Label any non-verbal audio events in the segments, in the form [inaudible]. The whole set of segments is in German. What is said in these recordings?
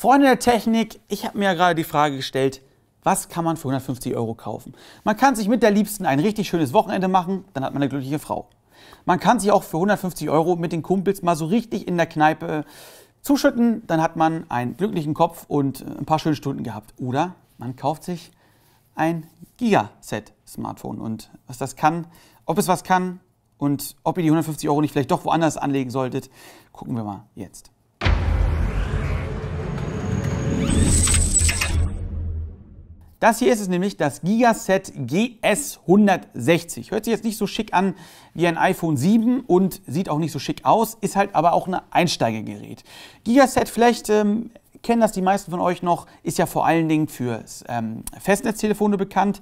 Freunde der Technik, ich habe mir ja gerade die Frage gestellt, was kann man für 150 Euro kaufen? Man kann sich mit der Liebsten ein richtig schönes Wochenende machen, dann hat man eine glückliche Frau. Man kann sich auch für 150 Euro mit den Kumpels mal so richtig in der Kneipe äh, zuschütten, dann hat man einen glücklichen Kopf und äh, ein paar schöne Stunden gehabt. Oder man kauft sich ein Gigaset-Smartphone. Und was das kann, ob es was kann und ob ihr die 150 Euro nicht vielleicht doch woanders anlegen solltet, gucken wir mal jetzt. Das hier ist es nämlich, das Gigaset GS160. Hört sich jetzt nicht so schick an wie ein iPhone 7 und sieht auch nicht so schick aus, ist halt aber auch ein Einsteigergerät. Gigaset vielleicht... Ähm, kennen das die meisten von euch noch, ist ja vor allen Dingen für ähm, Festnetztelefone bekannt.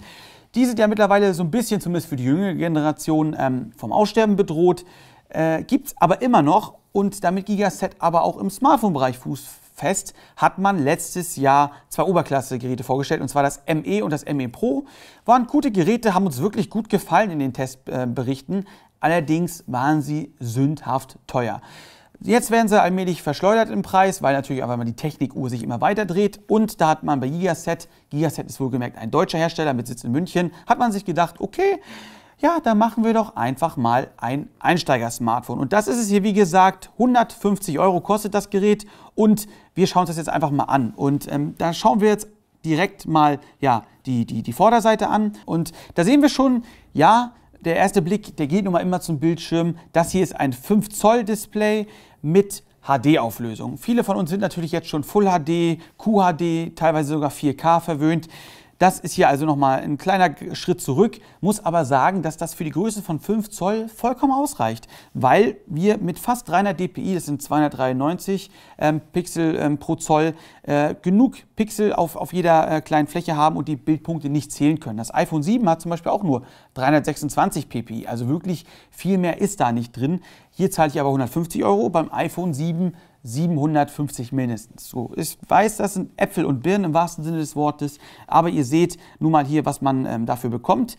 Die sind ja mittlerweile so ein bisschen, zumindest für die jüngere Generation, ähm, vom Aussterben bedroht. Äh, Gibt es aber immer noch und damit Gigaset aber auch im Smartphone-Bereich Fuß fest, hat man letztes Jahr zwei Oberklasse-Geräte vorgestellt, und zwar das ME und das ME Pro. Waren gute Geräte, haben uns wirklich gut gefallen in den Testberichten, allerdings waren sie sündhaft teuer. Jetzt werden sie allmählich verschleudert im Preis, weil natürlich auch immer die Technikuhr sich immer weiter dreht. Und da hat man bei Gigaset, Gigaset ist wohlgemerkt ein deutscher Hersteller mit Sitz in München, hat man sich gedacht, okay, ja, dann machen wir doch einfach mal ein Einsteiger-Smartphone. Und das ist es hier, wie gesagt, 150 Euro kostet das Gerät und wir schauen uns das jetzt einfach mal an. Und ähm, da schauen wir jetzt direkt mal ja, die, die, die Vorderseite an und da sehen wir schon, ja, der erste Blick, der geht nun mal immer zum Bildschirm. Das hier ist ein 5 Zoll Display mit HD-Auflösung. Viele von uns sind natürlich jetzt schon Full HD, QHD, teilweise sogar 4K verwöhnt. Das ist hier also nochmal ein kleiner Schritt zurück, muss aber sagen, dass das für die Größe von 5 Zoll vollkommen ausreicht, weil wir mit fast 300 dpi, das sind 293 ähm, Pixel ähm, pro Zoll, äh, genug Pixel auf, auf jeder äh, kleinen Fläche haben und die Bildpunkte nicht zählen können. Das iPhone 7 hat zum Beispiel auch nur 326 ppi, also wirklich viel mehr ist da nicht drin. Hier zahle ich aber 150 Euro, beim iPhone 7 750 mindestens. So, ich weiß, das sind Äpfel und Birnen im wahrsten Sinne des Wortes, aber ihr seht nun mal hier, was man ähm, dafür bekommt.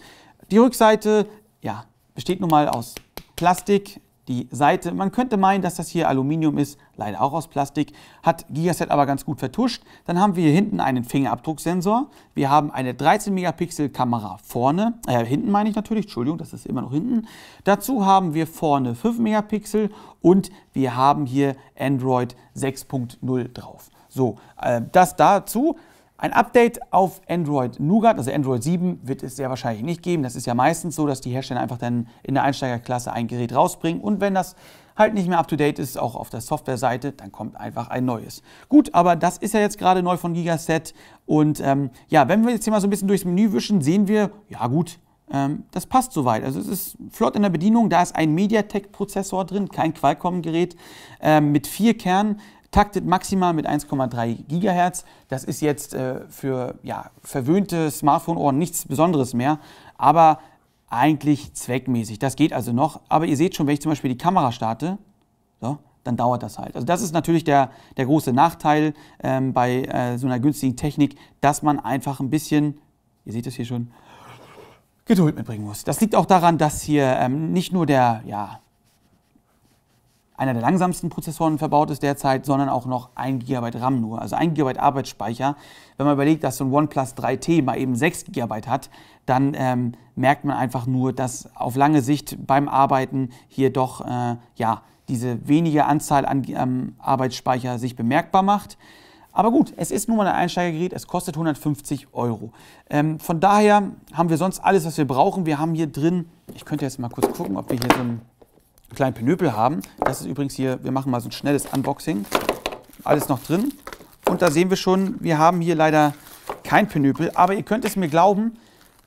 Die Rückseite, ja, besteht nun mal aus Plastik, die Seite. Man könnte meinen, dass das hier Aluminium ist, leider auch aus Plastik, hat Gigaset aber ganz gut vertuscht. Dann haben wir hier hinten einen Fingerabdrucksensor. Wir haben eine 13 Megapixel Kamera vorne, äh, hinten meine ich natürlich, Entschuldigung, das ist immer noch hinten. Dazu haben wir vorne 5 Megapixel und wir haben hier Android 6.0 drauf. So, äh, das dazu. Ein Update auf Android Nougat, also Android 7, wird es sehr wahrscheinlich nicht geben. Das ist ja meistens so, dass die Hersteller einfach dann in der Einsteigerklasse ein Gerät rausbringen und wenn das halt nicht mehr up-to-date ist, auch auf der Softwareseite, dann kommt einfach ein neues. Gut, aber das ist ja jetzt gerade neu von Gigaset und ähm, ja, wenn wir jetzt hier mal so ein bisschen durchs Menü wischen, sehen wir, ja gut, ähm, das passt soweit. Also es ist flott in der Bedienung, da ist ein MediaTek-Prozessor drin, kein Qualcomm-Gerät ähm, mit vier Kernen, taktet maximal mit 1,3 Gigahertz. Das ist jetzt äh, für ja, verwöhnte Smartphone-Ohren nichts Besonderes mehr, aber eigentlich zweckmäßig. Das geht also noch. Aber ihr seht schon, wenn ich zum Beispiel die Kamera starte, so, dann dauert das halt. Also das ist natürlich der, der große Nachteil ähm, bei äh, so einer günstigen Technik, dass man einfach ein bisschen, ihr seht das hier schon, Geduld mitbringen muss. Das liegt auch daran, dass hier ähm, nicht nur der, ja, einer der langsamsten Prozessoren verbaut ist derzeit, sondern auch noch 1 GB RAM nur, also 1 GB Arbeitsspeicher. Wenn man überlegt, dass so ein OnePlus 3T mal eben 6 GB hat, dann ähm, merkt man einfach nur, dass auf lange Sicht beim Arbeiten hier doch äh, ja, diese wenige Anzahl an ähm, Arbeitsspeicher sich bemerkbar macht. Aber gut, es ist nun mal ein Einsteigergerät, es kostet 150 Euro. Ähm, von daher haben wir sonst alles, was wir brauchen. Wir haben hier drin, ich könnte jetzt mal kurz gucken, ob wir hier so ein kleinen Penüpel haben. Das ist übrigens hier, wir machen mal so ein schnelles Unboxing. Alles noch drin. Und da sehen wir schon, wir haben hier leider kein Penüpel. Aber ihr könnt es mir glauben,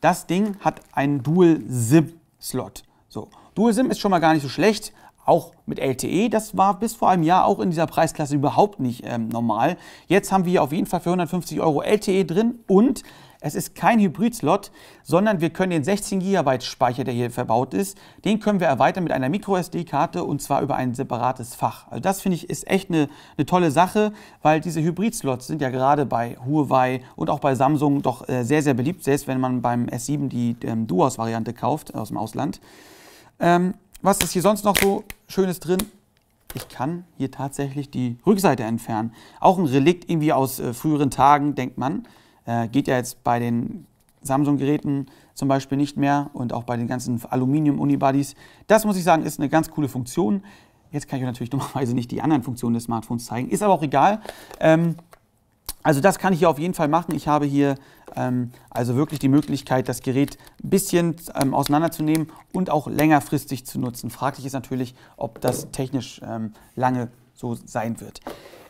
das Ding hat einen Dual-SIM-Slot. So, Dual-SIM ist schon mal gar nicht so schlecht, auch mit LTE. Das war bis vor einem Jahr auch in dieser Preisklasse überhaupt nicht ähm, normal. Jetzt haben wir hier auf jeden Fall für 150 Euro LTE drin und es ist kein Hybrid-Slot, sondern wir können den 16 GB Speicher, der hier verbaut ist, den können wir erweitern mit einer MicroSD-Karte und zwar über ein separates Fach. Also das finde ich ist echt eine, eine tolle Sache, weil diese Hybrid-Slots sind ja gerade bei Huawei und auch bei Samsung doch äh, sehr, sehr beliebt, selbst wenn man beim S7 die ähm, Duos-Variante kauft aus dem Ausland. Ähm, was ist hier sonst noch so Schönes drin? Ich kann hier tatsächlich die Rückseite entfernen. Auch ein Relikt irgendwie aus äh, früheren Tagen, denkt man. Äh, geht ja jetzt bei den Samsung-Geräten zum Beispiel nicht mehr und auch bei den ganzen Aluminium-Unibodies. Das muss ich sagen, ist eine ganz coole Funktion. Jetzt kann ich euch natürlich [laughs] dummerweise nicht die anderen Funktionen des Smartphones zeigen, ist aber auch egal. Ähm, also das kann ich hier auf jeden Fall machen. Ich habe hier ähm, also wirklich die Möglichkeit, das Gerät ein bisschen ähm, auseinanderzunehmen und auch längerfristig zu nutzen. Fraglich ist natürlich, ob das technisch ähm, lange so sein wird.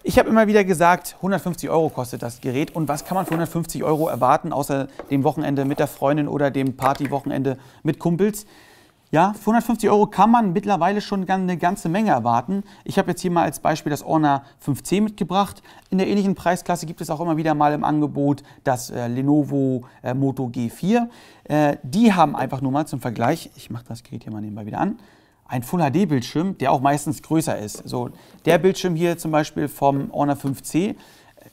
Ich habe immer wieder gesagt, 150 Euro kostet das Gerät. Und was kann man für 150 Euro erwarten, außer dem Wochenende mit der Freundin oder dem Partywochenende mit Kumpels? Ja, für 150 Euro kann man mittlerweile schon eine ganze Menge erwarten. Ich habe jetzt hier mal als Beispiel das Honor 5C mitgebracht. In der ähnlichen Preisklasse gibt es auch immer wieder mal im Angebot das äh, Lenovo äh, Moto G4. Äh, die haben einfach nur mal zum Vergleich, ich mache das Gerät hier mal nebenbei wieder an, ein Full HD Bildschirm, der auch meistens größer ist. So, der Bildschirm hier zum Beispiel vom Honor 5C äh,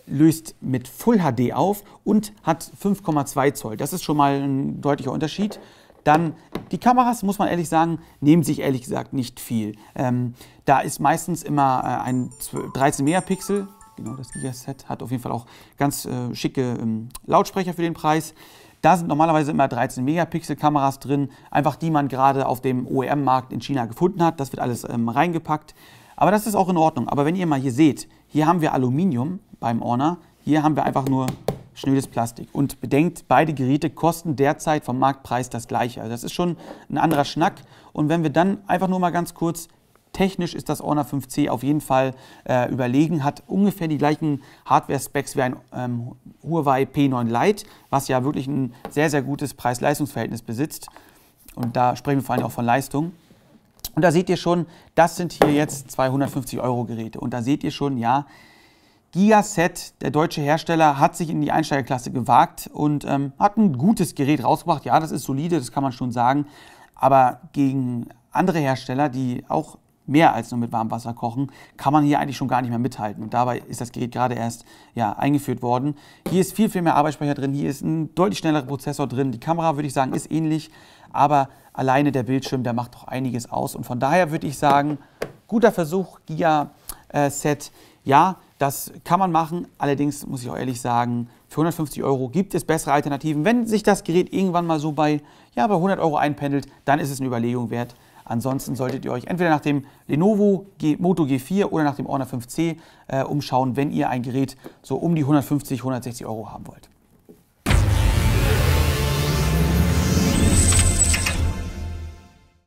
löst mit Full HD auf und hat 5,2 Zoll. Das ist schon mal ein deutlicher Unterschied. Dann die Kameras, muss man ehrlich sagen, nehmen sich ehrlich gesagt nicht viel. Ähm, da ist meistens immer äh, ein 13 Megapixel, genau das Gigaset, hat auf jeden Fall auch ganz äh, schicke ähm, Lautsprecher für den Preis. Da sind normalerweise immer 13 Megapixel Kameras drin, einfach die man gerade auf dem OEM-Markt in China gefunden hat. Das wird alles ähm, reingepackt. Aber das ist auch in Ordnung. Aber wenn ihr mal hier seht, hier haben wir Aluminium beim Orner, hier haben wir einfach nur schnödes Plastik. Und bedenkt, beide Geräte kosten derzeit vom Marktpreis das gleiche. Also das ist schon ein anderer Schnack. Und wenn wir dann einfach nur mal ganz kurz Technisch ist das Orner 5C auf jeden Fall äh, überlegen, hat ungefähr die gleichen Hardware-Specs wie ein ähm, Huawei P9 Lite, was ja wirklich ein sehr, sehr gutes Preis-Leistungs-Verhältnis besitzt. Und da sprechen wir vor allem auch von Leistung. Und da seht ihr schon, das sind hier jetzt 250 Euro Geräte. Und da seht ihr schon, ja, Gigaset, der deutsche Hersteller, hat sich in die Einsteigerklasse gewagt und ähm, hat ein gutes Gerät rausgebracht. Ja, das ist solide, das kann man schon sagen. Aber gegen andere Hersteller, die auch mehr als nur mit warmem Wasser kochen, kann man hier eigentlich schon gar nicht mehr mithalten. Und dabei ist das Gerät gerade erst ja, eingeführt worden. Hier ist viel, viel mehr Arbeitsspeicher drin, hier ist ein deutlich schnellerer Prozessor drin. Die Kamera, würde ich sagen, ist ähnlich, aber alleine der Bildschirm, der macht doch einiges aus. Und von daher würde ich sagen, guter Versuch, Giga-Set. Äh, ja, das kann man machen, allerdings muss ich auch ehrlich sagen, für 150 Euro gibt es bessere Alternativen. Wenn sich das Gerät irgendwann mal so bei, ja, bei 100 Euro einpendelt, dann ist es eine Überlegung wert. Ansonsten solltet ihr euch entweder nach dem Lenovo G Moto G4 oder nach dem Honor 5C äh, umschauen, wenn ihr ein Gerät so um die 150, 160 Euro haben wollt.